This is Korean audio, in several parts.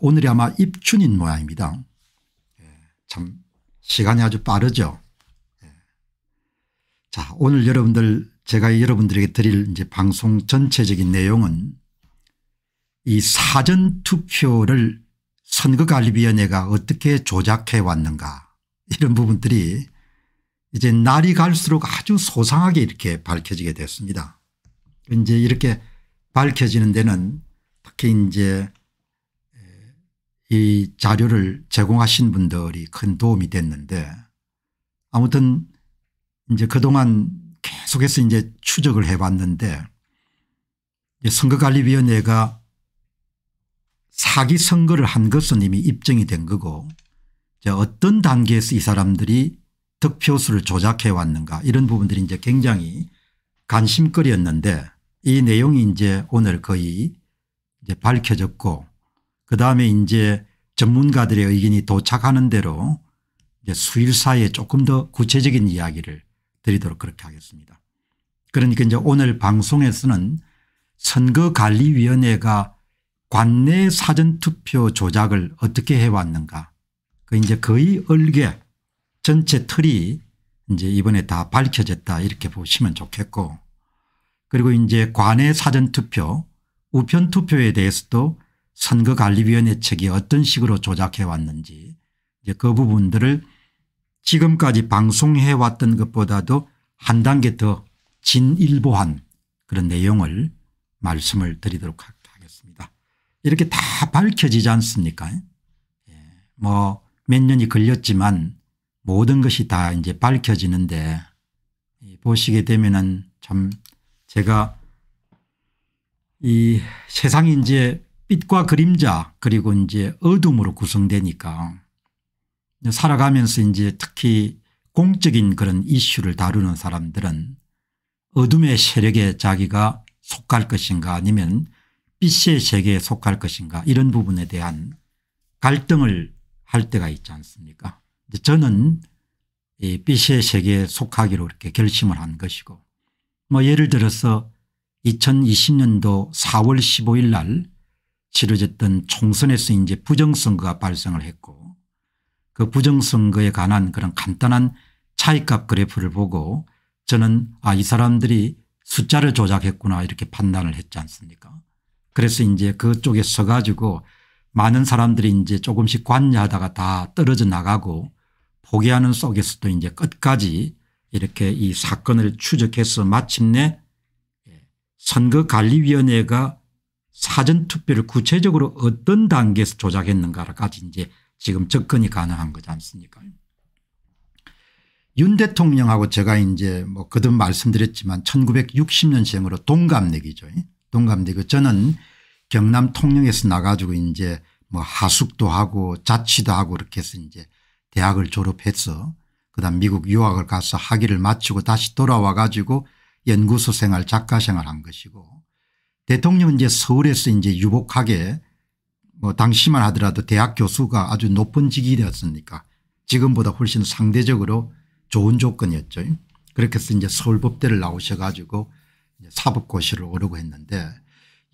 오늘이 아마 입춘인 모양입니다. 예, 참 시간이 아주 빠르죠. 예. 자 오늘 여러분들 제가 여러분들에게 드릴 이제 방송 전체적인 내용은 이 사전투표를 선거관리위원회가 어떻게 조작해 왔는가 이런 부분들이 이제 날이 갈수록 아주 소상하게 이렇게 밝혀지게 됐습니다. 이제 이렇게 밝혀지는 데는 특히 이제 이 자료를 제공하신 분들이 큰 도움이 됐는데 아무튼 이제 그동안 계속해서 이제 추적을 해봤는데 선거관리위원회가 사기 선거를 한 것은 이미 입증이 된 거고 어떤 단계에서 이 사람들이 득표수를 조작해 왔는가 이런 부분들이 이제 굉장히 관심거리였는데 이 내용이 이제 오늘 거의 이제 밝혀졌고 그다음에 이제 전문가들의 의견이 도착하는 대로 이제 수일 사이에 조금 더 구체적인 이야기를 드리도록 그렇게 하겠습니다. 그러니까 이제 오늘 방송에서는 선거관리위원회가 관내 사전투표 조작을 어떻게 해왔는가 그 이제 거의 얼개 전체 틀이 이제 이번에 다 밝혀졌다 이렇게 보시면 좋겠고 그리고 이제 관내 사전투표 우편투표에 대해서도 선거관리위원회 측이 어떤 식으로 조작해 왔는지 이제 그 부분들을 지금까지 방송해 왔던 것보다도 한 단계 더 진일보한 그런 내용을 말씀을 드리도록 하겠습니다. 이렇게 다 밝혀지지 않습니까 예, 뭐몇 년이 걸렸지만 모든 것이 다 이제 밝혀지는데 보시게 되면은 참 제가 이 세상이 이제 빛과 그림자 그리고 이제 어둠으로 구성되니까 살아가면서 이제 특히 공적인 그런 이슈를 다루는 사람들은 어둠의 세력에 자기가 속할 것인가 아니면 빛의 세계에 속할 것인가 이런 부분에 대한 갈등을 할 때가 있지 않습니까 저는 이 빛의 세계에 속하기로 이렇게 결심을 한 것이고 뭐 예를 들어서 2020년도 4월 15일 날 치러졌던 총선에서 이제 부정선거가 발생을 했고 그 부정선거에 관한 그런 간단한 차이값 그래프를 보고 저는 아 이 사람들이 숫자를 조작했구나 이렇게 판단을 했지 않습니까 그래서 이제 그쪽에 서가지고 많은 사람들이 이제 조금씩 관여하다가 다 떨어져 나가고 포기하는 속에서도 이제 끝까지 이렇게 이 사건을 추적해서 마침내 선거관리위원회가 사전투표를 구체적으로 어떤 단계에서 조작했는가까지 이제 지금 접근이 가능한 거지 않습니까 윤 대통령하고 제가 이제 뭐 그든 말씀드렸지만 1960년생으로 동갑내기죠. 동갑내기 그 저는 경남 통영에서 나가지고 이제 뭐 하숙도 하고 자취도 하고 이렇게 해서 이제 대학을 졸업해서 그다음 미국 유학을 가서 학위를 마치고 다시 돌아와 가지고 연구소 생활 작가 생활 한 것이고 대통령은 이제 서울에서 이제 유복하게 뭐 당시만 하더라도 대학 교수가 아주 높은 직위되었으니까 지금보다 훨씬 상대적으로 좋은 조건이었죠. 그렇게 해서 이제 서울법대를 나오셔 가지고 사법고시를 오르고 했는데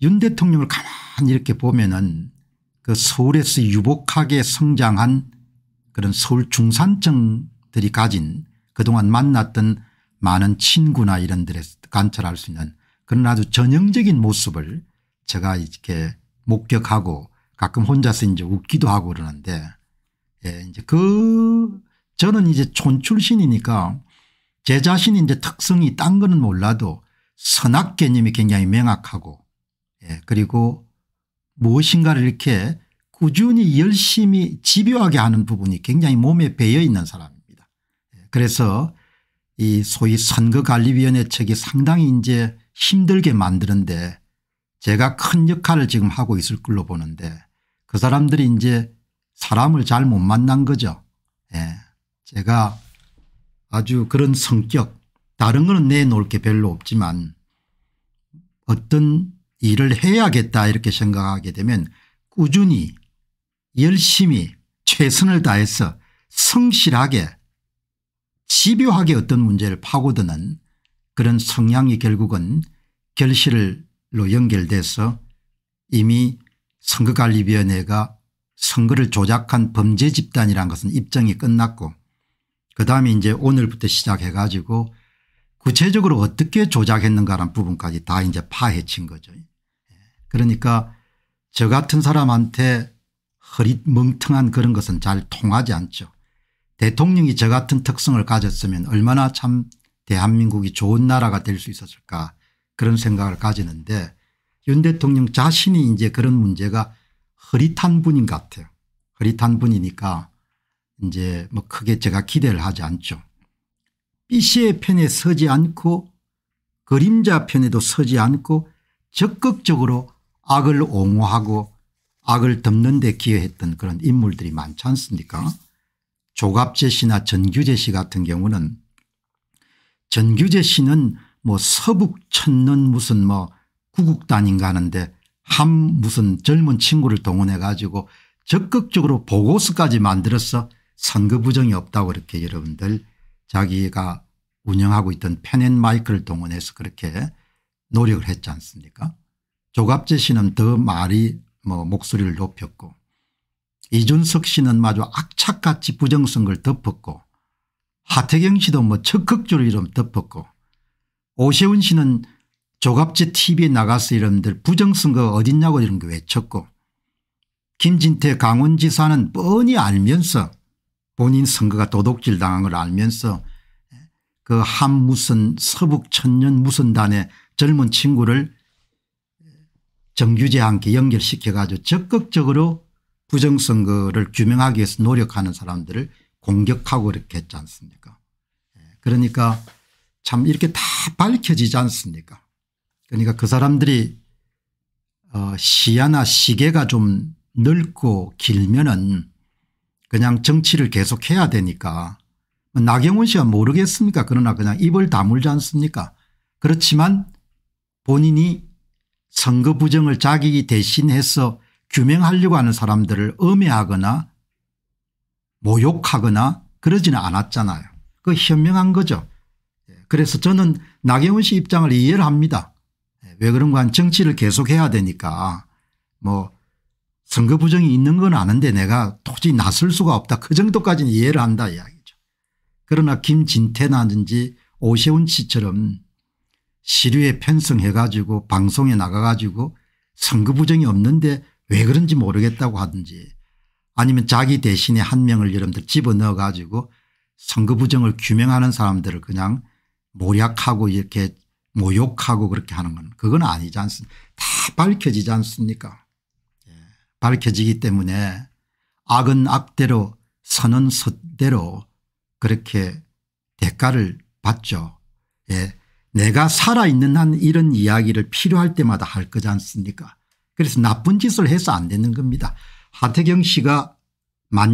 윤 대통령을 가만히 이렇게 보면은 그 서울에서 유복하게 성장한 그런 서울 중산층들이 가진 그동안 만났던 많은 친구나 이런 데서 관찰할 수 있는 그런 아주 전형적인 모습을 제가 이렇게 목격하고 가끔 혼자서 이제 웃기도 하고 그러는데 예, 이제 그 저는 이제 촌 출신이니까 제 자신의 이제 특성이 딴 거는 몰라도 선악 개념이 굉장히 명확하고 예, 그리고 무엇인가를 이렇게 꾸준히 열심히 집요하게 하는 부분이 굉장히 몸에 배어 있는 사람입니다. 예, 그래서 이 소위 선거관리위원회 측이 상당히 이제 힘들게 만드는데 제가 큰 역할을 지금 하고 있을 걸로 보는데 그 사람들이 이제 사람을 잘 못 만난 거죠. 예. 제가 아주 그런 성격 다른 거는 내놓을 게 별로 없지만 어떤 일을 해야겠다 이렇게 생각하게 되면 꾸준히 열심히 최선을 다해서 성실하게 집요하게 어떤 문제를 파고드는 그런 성향이 결국은 결실로 연결돼서 이미 선거관리위원회가 선거를 조작한 범죄 집단이라는 것은 입증이 끝났고 그다음에 이제 오늘부터 시작해 가지고 구체적으로 어떻게 조작했는가라는 부분까지 다 이제 파헤친 거죠. 그러니까 저 같은 사람한테 허리멍텅한 그런 것은 잘 통하지 않죠. 대통령이 저 같은 특성을 가졌으면 얼마나 참 대한민국이 좋은 나라가 될 수 있었을까 그런 생각을 가지는데 윤 대통령 자신이 이제 그런 문제가 흐릿한 분인 것 같아요. 흐릿한 분이니까 이제 뭐 크게 제가 기대를 하지 않죠. BC의 편에 서지 않고 그림자 편에도 서지 않고 적극적으로 악을 옹호하고 악을 덮는 데 기여했던 그런 인물들이 많지 않습니까 조갑재 씨나 전규재 씨 같은 경우는 전규재 씨는 뭐 서북 천는 무슨 뭐 구국단인가 하는데 한 무슨 젊은 친구를 동원해 가지고 적극적으로 보고서까지 만들어서 선거 부정이 없다고 그렇게 여러분들 자기가 운영하고 있던 펜앤마이크를 동원해서 그렇게 노력을 했지 않습니까 조갑재 씨는 더 말이 뭐 목소리를 높였고 이준석 씨는 마저 악착같이 부정선거를 덮었고 하태경 씨도 뭐 적극적으로 이름 덮었고 오세훈 씨는 조갑제 tv에 나가서 이름들 부정선거 어딨냐고 이런 게 외쳤고 김진태 강원지사는 뻔히 알면서 본인 선거가 도둑질 당한 걸 알면서 그 한무슨 서북천년 무선단의 젊은 친구를 정규제와 함께 연결시켜 가지고 적극적으로 부정선거를 규명하기 위해서 노력하는 사람들을 공격하고 이렇게 했지 않습니까 예, 그러니까 참 이렇게 다 밝혀지지 않습니까 그러니까 그 사람들이 어 시야나 시계가 좀 넓고 길면은 그냥 정치를 계속해야 되니까 뭐 나경원 씨가 모르겠습니까 그러나 그냥 입을 다물지 않습니까 그렇지만 본인이 선거 부정을 자기 대신해서 규명하려고 하는 사람들을 음해하거나 모욕하거나 그러지는 않았잖아요. 그 현명한 거죠. 예, 그래서 저는 나경원 씨 입장을 이해를 합니다. 예, 왜 그런가 하면 정치를 계속해야 되니까 뭐 선거 부정이 있는 건 아는데 내가 도저히 나설 수가 없다. 그 정도까지는 이해를 한다 이야기죠. 그러나 김진태나든지 오세훈 씨처럼 시류에 편성해 가지고 방송에 나가 가지고 선거 부정이 없는데 왜 그런지 모르겠다고 하든지 아니면 자기 대신에 한 명을 여러분들 집어넣어 가지고 선거 부정을 규명하는 사람들을 그냥 모략하고 이렇게 모욕하고 그렇게 하는 건 그건 아니지 않습니까 다 밝혀지지 않습니까 예. 밝혀지기 때문에 악은 악대로 선은 선대로 그렇게 대가를 받죠. 예. 내가 살아있는 한 이런 이야기를 필요할 때마다 할 거지 않습니까 그래서 나쁜 짓을 해서 안 되는 겁니다. 하태경 씨가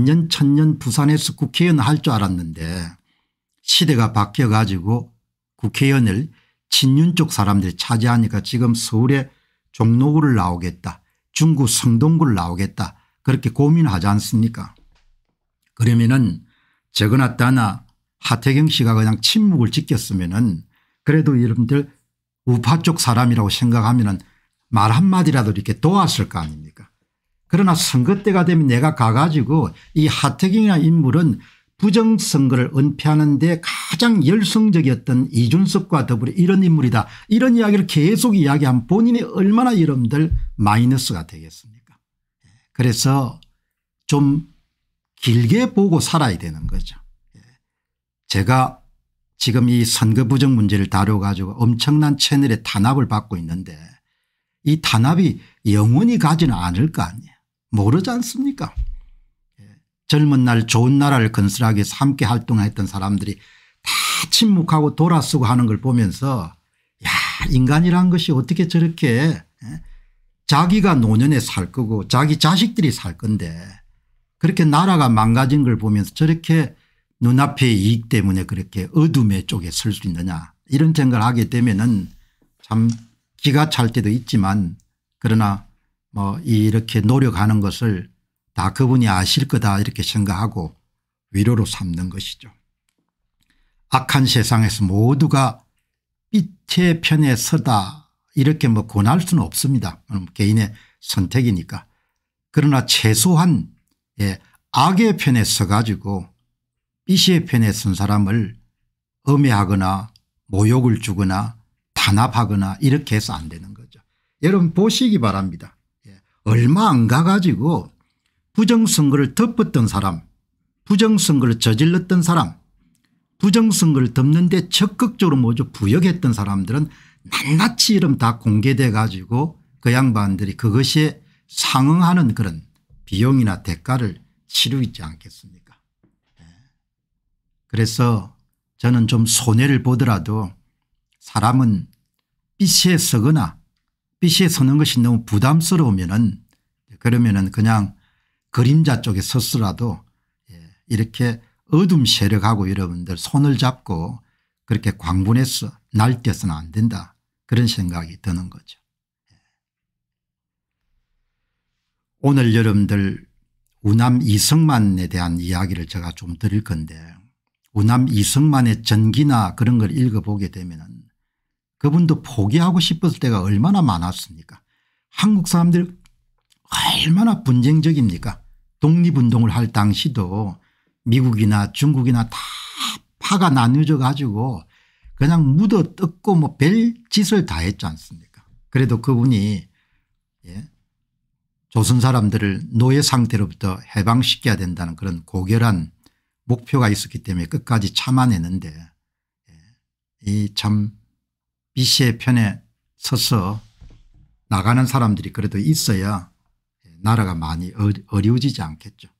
만년 천년 부산에서 국회의원 할 줄 알았는데 시대가 바뀌어 가지고 국회의원을 친윤 쪽 사람들이 차지하니까 지금 서울에 종로구를 나오겠다 중구 성동구를 나오겠다 그렇게 고민하지 않습니까 그러면은 저거나 따나 하태경 씨가 그냥 침묵을 지켰으면은 그래도 여러분들 우파 쪽 사람이라고 생각하면은 말 한마디라도 이렇게 도왔을 거 아닙니까 그러나 선거 때가 되면 내가 가가지고 이하태경이나 인물은 부정선거를 은폐하는 데 가장 열성적이었던 이준석과 더불어 이런 인물이다. 이런 이야기를 계속 이야기하면 본인이 얼마나 여러분들 마이너스가 되겠습니까 예, 그래서 좀 길게 보고 살아야 되는 거죠. 예, 제가 지금 이 선거 부정 문제를 다뤄가지고 엄청난 채널의 탄압을 받고 있는데 이 탄압이 영원히 가지는 않을 거 아니에요. 모르지 않습니까 예. 젊은 날 좋은 나라를 건설하기 위해서 함께 활동했던 사람들이 다 침묵하고 돌아서고 하는 걸 보면서 야 인간이란 것이 어떻게 저렇게 예? 자기가 노년에 살 거고 자기 자식들이 살 건데 그렇게 나라가 망가진 걸 보면서 저렇게 눈앞의 이익 때문에 그렇게 어둠의 쪽에 설 수 있느냐 이런 생각을 하게 되면 참 기가 찰 때도 있지만 그러나 뭐 이렇게 노력하는 것을 다 그분이 아실 거다 이렇게 생각하고 위로로 삼는 것이죠. 악한 세상에서 모두가 빛의 편에 서다 이렇게 뭐 권할 수는 없습니다. 개인의 선택이니까. 그러나 최소한 예, 악의 편에 서가지고 빛의 편에 선 사람을 음해하거나 모욕을 주거나 탄압하거나 이렇게 해서 안 되는 거죠. 여러분 보시기 바랍니다. 얼마 안 가가지고 부정선거를 덮었던 사람 부정선거를 저질렀던 사람 부정선거를 덮는데 적극적으로 뭐죠 부역했던 사람들은 낱낱이 이름 다 공개돼 가지고 그 양반들이 그것이 상응하는 그런 비용이나 대가를 치르지 않겠습니까 예. 그래서 저는 좀 손해를 보더라도 사람은 빛에 서거나 PC에 서는 것이 너무 부담스러우면은 그러면은 그냥 그림자 쪽에 서서라도 예, 이렇게 어둠 세력하고 여러분들 손을 잡고 그렇게 광분해서 날뛰어서는 안 된다 그런 생각이 드는 거죠. 예. 오늘 여러분들 우남 이승만에 대한 이야기를 제가 좀 드릴 건데 우남 이승만의 전기나 그런 걸 읽어보게 되면 그분도 포기하고 싶었을 때가 얼마나 많았습니까 한국 사람들 얼마나 분쟁적입니까 독립운동을 할 당시도 미국이나 중국이나 다 파가 나뉘어져 가지고 그냥 묻어 뜯고 뭐 별짓을 다 했지 않습니까 그래도 그분이 예? 조선 사람들을 노예 상태로부터 해방시켜야 된다는 그런 고결한 목표가 있었기 때문에 끝까지 참아내는데 예. 이참 B 씨의 편에 서서 나가는 사람들이 그래도 있어야 나라가 많이 어, 어려워지지 않겠죠.